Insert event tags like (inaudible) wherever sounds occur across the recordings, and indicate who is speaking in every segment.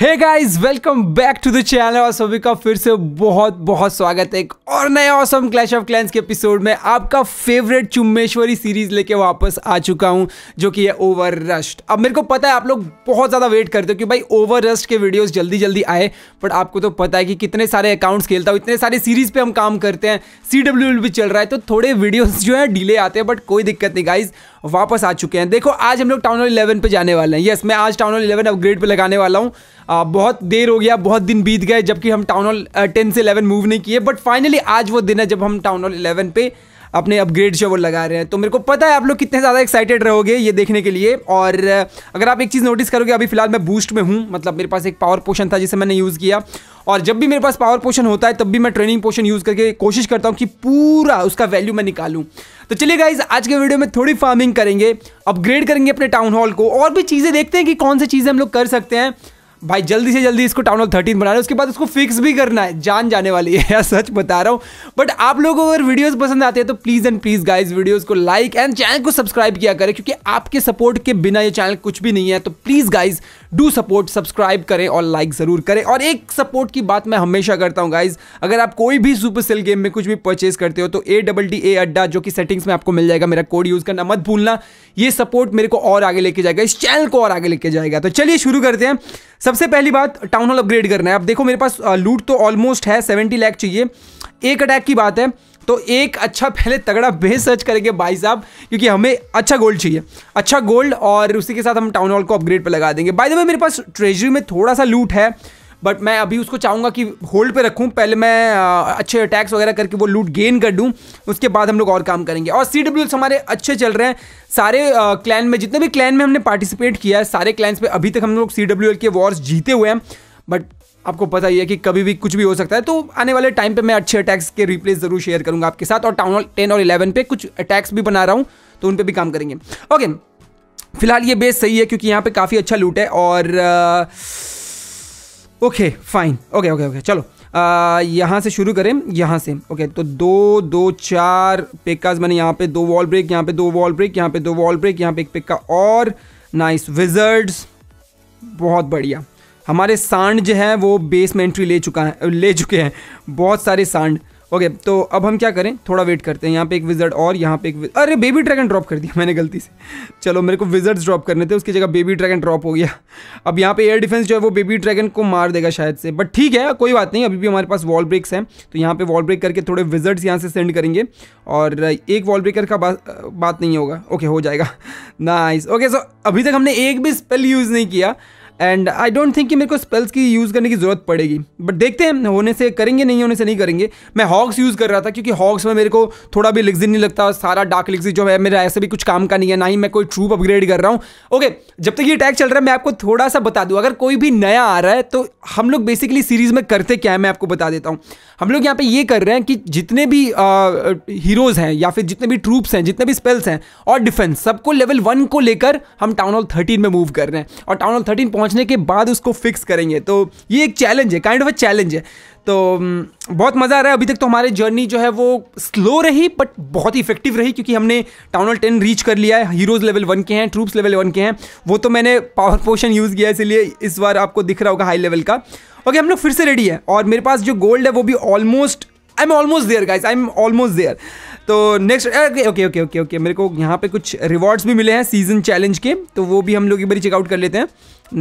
Speaker 1: hey guys welcome back to the channel और सभी का फिर से बहुत बहुत स्वागत है एक और नए ऑसम क्लैश ऑफ क्लैंस के एपिसोड में आपका फेवरेट चुम्बेश्वरी सीरीज लेके वापस आ चुका हूं जो कि है ओवर रस्ट अब मेरे को पता है आप लोग बहुत ज़्यादा वेट करते हो कि भाई ओवर रस्ट के वीडियोस जल्दी जल्दी आए बट आपको तो पता है कि कितने सारे अकाउंट्स खेलता हूँ इतने सारे सीरीज़ पर हम काम करते हैं सी भी चल रहा है तो थोड़े वीडियोज़ जो है डिले आते हैं बट कोई दिक्कत नहीं गाइज़ वापस आ चुके हैं देखो आज हम लोग टाउन हॉल इलेवन पे जाने वाले हैं यस मैं आज टाउन हॉल इलेवन अपग्रेड पे लगाने वाला हूँ बहुत देर हो गया बहुत दिन बीत गए जबकि हम टाउन हॉल टेन से इलेवन मूव नहीं किए बट फाइनली आज वो दिन है जब हम टाउन हॉल इलेवन पे अपने अपग्रेड जो वो लगा रहे हैं तो मेरे को पता है आप लोग कितने ज़्यादा एक्साइटेड रहोगे ये देखने के लिए और अगर आप एक चीज़ नोटिस करोगे अभी फिलहाल मैं बूस्ट में हूँ मतलब मेरे पास एक पावर पोशन था जिसे मैंने यूज़ किया और जब भी मेरे पास पावर पोशन होता है तब भी मैं ट्रेनिंग पोशन यूज़ करके कोशिश करता हूँ कि पूरा उसका वैल्यू मैं निकालूँ तो चलिए गाइज आज के वीडियो में थोड़ी फार्मिंग करेंगे अपग्रेड करेंगे अपने टाउन हॉल को और भी चीज़ें देखते हैं कि कौन सी चीज़ें हम लोग कर सकते हैं भाई जल्दी से जल्दी इसको टाउन हॉल थर्टीन बना रहे उसके बाद उसको फिक्स भी करना है जान जाने वाली है यार (laughs) सच बता रहा हूँ बट आप लोगों को अगर वीडियोस पसंद आते हैं तो please and please guys videos को लाइक एंड चैनल को सब्सक्राइब किया करें क्योंकि आपके सपोर्ट के बिना ये चैनल कुछ भी नहीं है तो please guys do support subscribe करें और लाइक ज़रूर करें और एक सपोर्ट की बात मैं हमेशा करता हूँ गाइज अगर आप कोई भी सुपर सेल गेम में कुछ भी परचेज करते हो तो ए डबल डी ए अड्डा जो कि सेटिंग्स में आपको मिल जाएगा मेरा कोड यूज़ करना मत भूलना ये सपोर्ट मेरे को और आगे लेके जाएगा इस चैनल को और आगे लेके जाएगा तो चलिए शुरू करते हैं सबसे पहली बात टाउन हॉल अपग्रेड करना है अब देखो मेरे पास लूट तो ऑलमोस्ट है सेवेंटी लैक चाहिए एक अटैक की बात है तो एक अच्छा पहले तगड़ा बेस सर्च करेंगे भाई साहब क्योंकि हमें अच्छा गोल्ड चाहिए अच्छा गोल्ड और उसी के साथ हम टाउन हॉल को अपग्रेड पर लगा देंगे बाई द वे मेरे पास ट्रेजरी में थोड़ा सा लूट है बट मैं अभी उसको चाहूँगा कि होल्ड पे रखूँ पहले मैं अच्छे अटैक्स वगैरह करके वो लूट गेन कर दूँ उसके बाद हम लोग और काम करेंगे और सी डब्ल्यू हमारे अच्छे चल रहे हैं सारे क्लैन में जितने भी क्लैन में हमने पार्टिसिपेट किया है सारे क्लैंस पे अभी तक हम लोग सी एल के वॉर्स जीते हुए हैं बट आपको पता ही है कि कभी भी कुछ भी हो सकता है तो आने वाले टाइम पे मैं अच्छे अटैक्स के रिप्लेस जरूर शेयर करूंगा आपके साथ और टाउन टेन और इलेवन पे कुछ अटैक्स भी बना रहा हूँ तो उन पर भी काम करेंगे ओके फिलहाल ये बेस सही है क्योंकि यहाँ पे काफ़ी अच्छा लूट है और आ, okay fine okay okay okay चलो यहाँ से शुरू करें यहाँ से ओके तो दो दो चार पिक्काज मैंने यहाँ पे दो वॉल ब्रेक यहाँ पे दो वॉल ब्रेक यहाँ पे दो वॉल ब्रेक यहाँ पे एक पिक्का और नाइस विजर्ड्स बहुत बढ़िया हमारे सांड जो है वो बेस में एंट्री ले चुका है ले चुके हैं बहुत सारे सांड ओके तो अब हम क्या करें थोड़ा वेट करते हैं यहाँ पे एक विजर्ड और यहाँ पे एक अरे बेबी ड्रैगन ड्रॉप कर दिया (laughs) मैंने गलती से चलो मेरे को विजर्ड्स ड्रॉप करने थे उसकी जगह बेबी ड्रैगन ड्रॉप हो गया (laughs) अब यहाँ पे एयर डिफेंस जो है वो बेबी ड्रैगन को मार देगा शायद से बट ठीक है कोई बात नहीं अभी भी हमारे पास वॉल ब्रेक्स हैं तो यहाँ पर वॉल ब्रेक करके थोड़े विजर्ड्स यहाँ से सेंड करेंगे और एक वॉल ब्रेकर का बा, बात नहीं होगा ओके हो जाएगा नाइस ओके सो अभी तक हमने एक भी स्पेल यूज़ नहीं किया एंड आई डोंट थिंक कि मेरे को स्पेल्स की यूज़ करने की ज़रूरत पड़ेगी बट देखते हैं होने से करेंगे नहीं होने से नहीं करेंगे मैं हॉक्स यूज़ कर रहा था क्योंकि हॉक्स में मेरे को थोड़ा भी लिग्जिन नहीं लगता सारा डार्क लिग्जिन जो है मेरा ऐसे भी कुछ काम का नहीं है ना ही मैं कोई ट्रूप अपग्रेड कर रहा हूँ ओके जब तक ये अटैक चल रहा है मैं आपको थोड़ा सा बता दूँ अगर कोई भी नया आ रहा है तो हम लोग बेसिकली सीरीज़ में करते क्या है मैं आपको बता देता हूँ हम लोग यहाँ पर ये कर रहे हैं कि जितने भी हीरोज़ हैं या फिर जितने भी ट्रूप्स हैं जितने भी स्पेल्स हैं और डिफेंस सबको लेवल वन को लेकर हम टाउन हॉल थर्टीन में मूव कर रहे हैं और टाउन हॉल थर्टीन पहुँच पहुंचने के बाद उसको फिक्स करेंगे तो ये एक चैलेंज है काइंड ऑफ अ चैलेंज है तो बहुत मज़ा आ रहा है अभी तक तो हमारी जर्नी जो है वो स्लो रही बट बहुत ही इफेक्टिव रही क्योंकि हमने टाउन टेन रीच कर लिया है हीरोज़ लेवल वन के हैं ट्रूप्स लेवल वन के हैं वो तो मैंने पावर पोशन यूज़ किया इसलिए इस बार आपको दिख रहा होगा हाई लेवल का ओके हम लोग फिर से रेडी है और मेरे पास जो गोल्ड है वो भी almost I am almost there guys I am almost there तो next okay okay okay okay okay मेरे को यहाँ पे कुछ रिवॉर्ड्स भी मिले हैं सीजन चैलेंज के तो वो भी हम लोग एक बार चेकआउट कर लेते हैं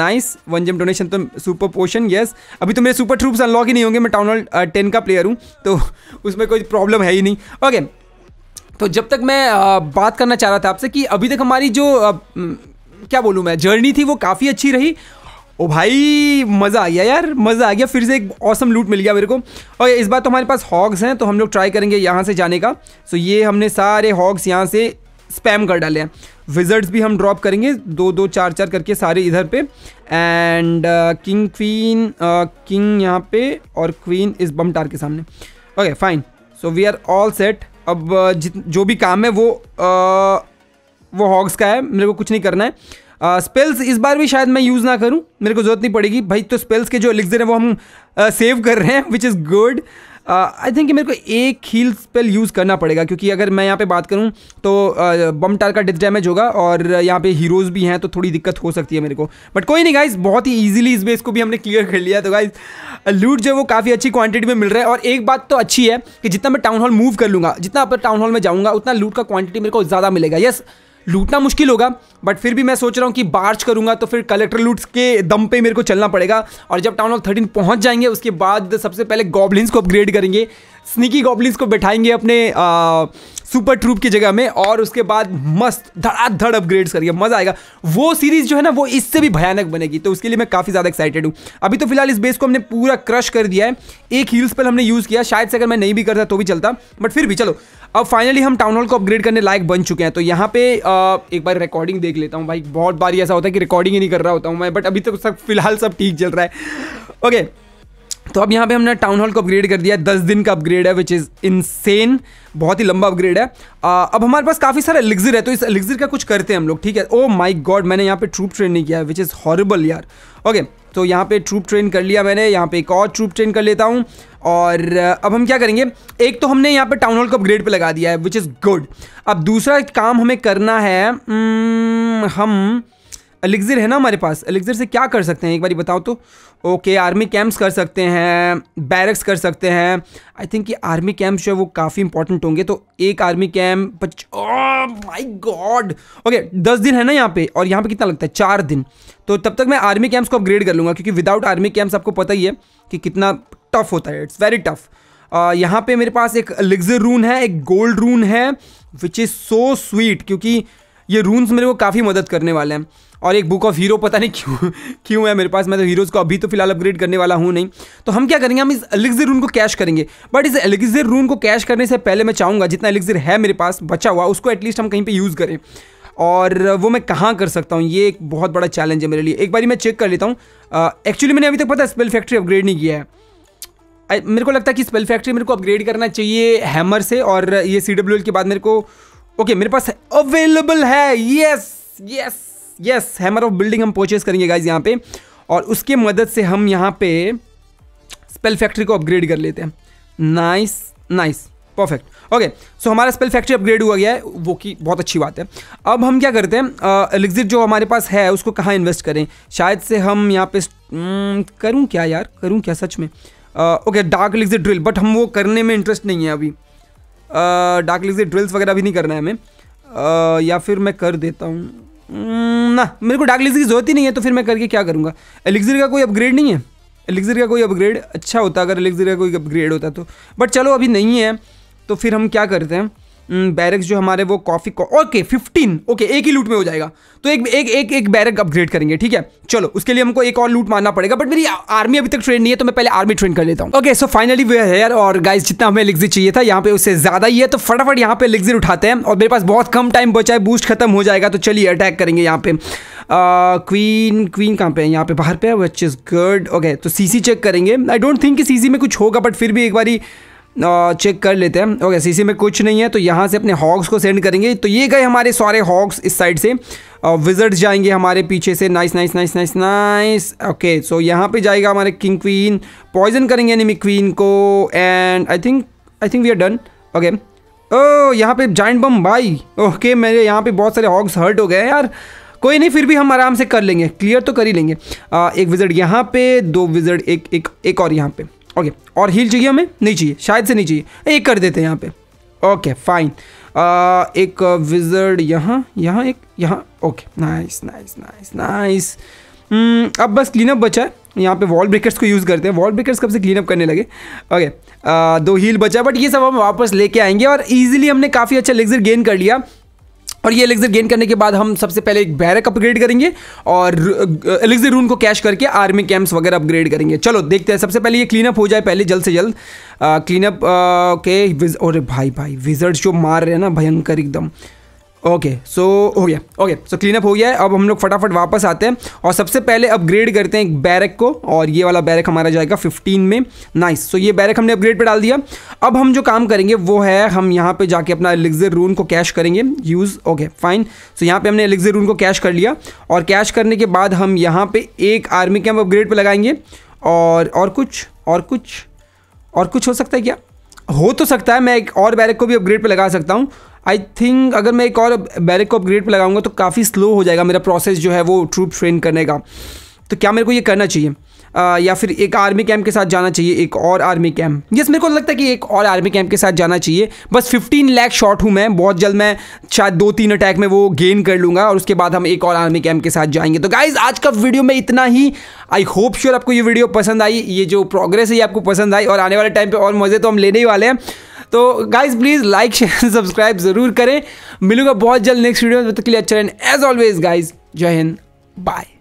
Speaker 1: नाइस वन जम डोनेशन तो सुपर पोशन यस अभी तो मेरे सुपर ट्रूप्स अनलॉक ही नहीं होंगे मैं टाउन हॉल टेन का प्लेयर हूँ तो (laughs) उसमें कोई प्रॉब्लम है ही नहीं ओके तो जब तक मैं बात करना चाह रहा था आपसे कि अभी तक हमारी जो क्या बोलूँ मैं जर्नी थी वो काफ़ी अच्छी रही ओ भाई मज़ा आ गया यार मज़ा आ गया फिर से एक औसम लूट मिल गया मेरे को और इस बार तो हमारे पास हॉग्स हैं तो हम लोग ट्राई करेंगे यहाँ से जाने का सो ये हमने सारे हॉग्स यहाँ से स्पैम कर डाले हैं विजर्ड्स भी हम ड्रॉप करेंगे दो दो चार चार करके सारे इधर पे एंड किंग क्वीन किंग यहाँ पे और क्वीन इस बम टार के सामने okay fine so we are all set अब uh, जित जो भी काम है वो uh, वो हॉग्स का है मेरे को कुछ नहीं करना है स्पेल्स इस बार भी शायद मैं यूज़ ना करूँ मेरे को ज़रूरत नहीं पड़ेगी भाई तो स्पेल्स के जो एलिक्जर हैं वो हम सेव कर रहे हैं which is good I think मेरे को एक हील स्पेल यूज़ करना पड़ेगा क्योंकि अगर मैं यहाँ पे बात करूँ तो बम टार का डिस डैमेज होगा और यहाँ पे हीरोज़ भी हैं तो थोड़ी दिक्कत हो सकती है मेरे को बट कोई नहीं गाइज बहुत ही ईजिली इस बेस को भी हमने क्लियर कर लिया तो गाइज लूट जो है वो काफ़ी अच्छी क्वान्टिटी में मिल रहा है और एक बात तो अच्छी है कि जितना मैं टाउन हॉल मूव कर लूँगा जितना अपना टाउन हॉल में जाऊँगा उतना लूट का क्वान्टिटी मेरे को ज़्यादा मिलेगा यस yes, लूटना मुश्किल होगा बट फिर भी मैं सोच रहा हूँ कि बार्च करूँगा तो फिर कलेक्टर लूट्स के दम पे मेरे को चलना पड़ेगा और जब टाउन हॉल थर्टीन पहुँच जाएंगे उसके बाद सबसे पहले गॉबलिन्स को अपग्रेड करेंगे स्निकी गॉबलिन्स को बैठाएंगे अपने सुपर ट्रूप की जगह में और उसके बाद मस्त धड़ाधड़ अपग्रेड्स करिए मजा आएगा वो सीरीज जो है ना वो इससे भी भयानक बनेगी तो उसके लिए मैं काफ़ी ज़्यादा एक्साइटेड हूँ अभी तो फिलहाल इस बेस को हमने पूरा क्रश कर दिया है एक हील्स पर हमने यूज़ किया शायद से अगर मैं नहीं भी करता तो भी चलता बट फिर भी चलो अब फाइनली हम टाउन हॉल को अपग्रेड करने लायक बन चुके हैं तो यहाँ पे एक बार रिकॉर्डिंग देख लेता हूँ भाई बहुत बार ऐसा होता है कि रिकॉर्डिंग ही नहीं कर रहा होता हूँ मैं बट अभी तक तो सब फिलहाल सब ठीक चल रहा है ओके तो अब यहाँ पे हमने टाउन हॉल को अपग्रेड कर दिया दस दिन का अपग्रेड है विच इज़ इनसेन बहुत ही लंबा अपग्रेड है आ, अब हमारे पास काफ़ी सारा एलिग्जिर है तो इस एलिग्जिर का कुछ करते हैं हम लोग ठीक है ओ माय गॉड मैंने यहाँ पे ट्रूप ट्रेन नहीं किया है विच इज़ हॉरेबल यार ओके तो यहाँ पे ट्रूप ट्रेन कर लिया मैंने यहाँ पे एक और ट्रूप ट्रेन कर लेता हूँ और अब हम क्या करेंगे एक तो हमने यहाँ पे टाउन हॉल को अपग्रेड पर लगा दिया है विच इज़ गुड अब दूसरा काम हमें करना है हम्म, हम एलिग्जिर है ना हमारे पास एलिग्जिर से क्या कर सकते हैं एक बार बताओ तो ओके आर्मी कैंप्स कर सकते हैं बैरक्स कर सकते हैं आई थिंक ये आर्मी कैंप्स जो है वो काफ़ी इंपॉर्टेंट होंगे तो एक आर्मी कैंप पच माई गॉड ओके दस दिन है ना यहाँ पे और यहाँ पे कितना लगता है चार दिन तो तब तक मैं आर्मी कैंप्स को अपग्रेड कर लूँगा क्योंकि विदाउट आर्मी कैंप्स आपको पता ही है कि कितना टफ होता है इट्स वेरी टफ यहाँ पे मेरे पास एक लिग्जर रून है एक गोल्ड रून है विच इज़ सो स्वीट क्योंकि ये रून्स मेरे को काफ़ी मदद करने वाले हैं और एक बुक ऑफ हीरो पता नहीं क्यों क्यों है मेरे पास मैं तो हीरोज़ को अभी तो फिलहाल अपग्रेड करने वाला हूँ नहीं तो हम क्या करेंगे हम इस एलिक्जर रून को कैश करेंगे बट इस एलिक्जर रून को कैश करने से पहले मैं चाहूँगा जितना एलिक्जर है मेरे पास बचा हुआ उसको एटलीस्ट हम कहीं पर यूज़ करें और वो मैं कहाँ कर सकता हूँ ये एक बहुत बड़ा चैलेंज है मेरे लिए एक बार मैं चेक कर लेता हूँ एक्चुअली मैंने अभी तक पता स्पेल फैक्ट्री अपग्रेड नहीं किया है मेरे को लगता है कि स्पेल फैक्ट्री मेरे को अपग्रेड करना चाहिए हैमर से और ये सी डब्ल्यू एल के बाद मेरे को ओके मेरे पास अवेलेबल है yes yes yes hammer of building हम परचेस करेंगे गाइज यहाँ पे और उसके मदद से हम यहाँ पे स्पेल फैक्ट्री को अपग्रेड कर लेते हैं nice nice perfect okay so हमारा स्पेल फैक्ट्री अपग्रेड हुआ गया है वो की बहुत अच्छी बात है अब हम क्या करते हैं एलिग्जिट जो हमारे पास है उसको कहाँ इन्वेस्ट करें शायद से हम यहाँ पे करूँ क्या यार करूँ क्या सच में okay dark elixir drill but हम वो करने में इंटरेस्ट नहीं है अभी डार्क लिक्विड ड्रिल्स वगैरह भी नहीं करना है हमें आ, या फिर मैं कर देता हूँ हम्म, ना मेरे को डार्क लिक्विड की ज़रूरत ही नहीं है तो फिर मैं करके क्या करूँगा एलिक्जर का कोई अपग्रेड नहीं है एलिक्जर का कोई अपग्रेड अच्छा होता अगर एलिक्जर का कोई अपग्रेड होता तो बट चलो अभी नहीं है तो फिर हम क्या करते हैं बैरक्स हम्म, जो हमारे वो कॉफ़ी ओके फिफ्टीन ओके एक ही लूट में हो जाएगा तो एक एक एक, एक बैरक अपग्रेड करेंगे ठीक है चलो उसके लिए हमको एक और लूट मारना पड़ेगा बट मेरी आर्मी अभी तक ट्रेन नहीं है तो मैं पहले आर्मी ट्रेन कर लेता हूँ okay so finally we here और गाइज जितना हमें लिग्जी चाहिए था यहाँ पे उससे ज़्यादा ही है तो फटाफट यहाँ पे लिग्जिट उठाते हैं और मेरे पास बहुत कम टाइम बचा है बूस्ट खत्म हो जाएगा तो चलिए अटैक करेंगे यहाँ पे क्वीन क्वीन कहाँ पे है यहाँ पे बाहर पे है विच इज़ गुड ओके तो सीसी चेक करेंगे आई डोंट थिंक कि सीसी में कुछ होगा बट फिर भी एक बारी चेक कर लेते हैं ओके सीसी में कुछ नहीं है तो यहाँ से अपने हॉक्स को सेंड करेंगे तो ये गए हमारे सारे हॉक्स इस साइड से विजर्ड्स जाएंगे हमारे पीछे से nice nice nice nice nice okay so यहाँ पे जाएगा हमारे किंग क्वीन पॉइजन करेंगे एनिमी क्वीन को and I think I think we are done okay oh यहाँ पे जॉइंट बम भाई ओके okay, मेरे यहाँ पे बहुत सारे हॉक्स हर्ट हो गए हैं यार कोई नहीं फिर भी हम आराम से कर लेंगे क्लियर तो कर ही लेंगे आ, एक विजर्ड यहाँ पे दो विजर्ड एक एक एक और यहाँ पे ओके और हील चाहिए हमें नहीं चाहिए शायद से नहीं चाहिए एक कर देते हैं यहाँ पे ओके फाइन uh, एक विजर्ड uh, यहाँ यहाँ एक यहाँ okay nice nice nice nice अब बस क्लीनअप बचा है यहाँ पे वॉल ब्रेकर्स को यूज़ करते हैं वॉल ब्रेकर्स कब से क्लीनअप करने लगे ओके uh, दो हील बचा बट ये सब हम वापस लेके आएंगे और इजीली हमने काफ़ी अच्छा लेग्जर गेन कर लिया और ये एलेक्जर गेन करने के बाद हम सबसे पहले एक बैरक अपग्रेड करेंगे और एलेक्जर रून को कैश करके आर्मी कैंप्स वगैरह अपग्रेड करेंगे चलो देखते हैं सबसे पहले ये क्लीनअप हो जाए पहले जल्द से जल्द क्लीनअप के और भाई भाई विजर्ड जो मार रहे हैं ना भयंकर एकदम ओके सो हो गया ओके सो क्लीन अप हो गया है अब हम लोग फटाफट वापस आते हैं और सबसे पहले अपग्रेड करते हैं एक बैरक को और ये वाला बैरक हमारा जाएगा 15 में नाइस सो ये बैरक हमने अपग्रेड पे डाल दिया अब हम जो काम करेंगे वो है हम यहाँ पे जाके अपना एलिग्जर रून को कैश करेंगे यूज़ ओके फाइन सो यहाँ पर हमने एलिग्जर रून को कैश कर लिया और कैश करने के बाद हम यहाँ पर एक आर्मी कैम्प अपग्रेड पर लगाएंगे और और कुछ और कुछ और कुछ हो सकता है क्या हो तो सकता है मैं एक और बैरक को भी अपग्रेड पे लगा सकता हूँ आई थिंक अगर मैं एक और बैरिक को अपग्रेड पर लगाऊंगा तो काफ़ी स्लो हो जाएगा मेरा प्रोसेस जो है वो ट्रूप ट्रेन करने का तो क्या मेरे को ये करना चाहिए आ, या फिर एक आर्मी कैंप के साथ जाना चाहिए एक और आर्मी कैंप यस मेरे को लगता है कि एक और आर्मी कैंप के साथ जाना चाहिए बस 15 लाख शॉट हूँ मैं बहुत जल्द मैं शायद दो तीन अटैक में वो गेन कर लूँगा और उसके बाद हम एक और आर्मी कैंप के साथ जाएंगे तो गाइज आज का वीडियो में इतना ही आई होप श्योर आपको ये वीडियो पसंद आई ये जो प्रोग्रेस है ये आपको पसंद आई और आने वाले टाइम पर और मज़े तो हम लेने ही वाले हैं तो guys please like share subscribe ज़रूर करें मिलूंगा बहुत जल्द नेक्स्ट वीडियो में तब तक के लिए अच्छा एंड एज ऑलवेज गाइज जय हिंद बाय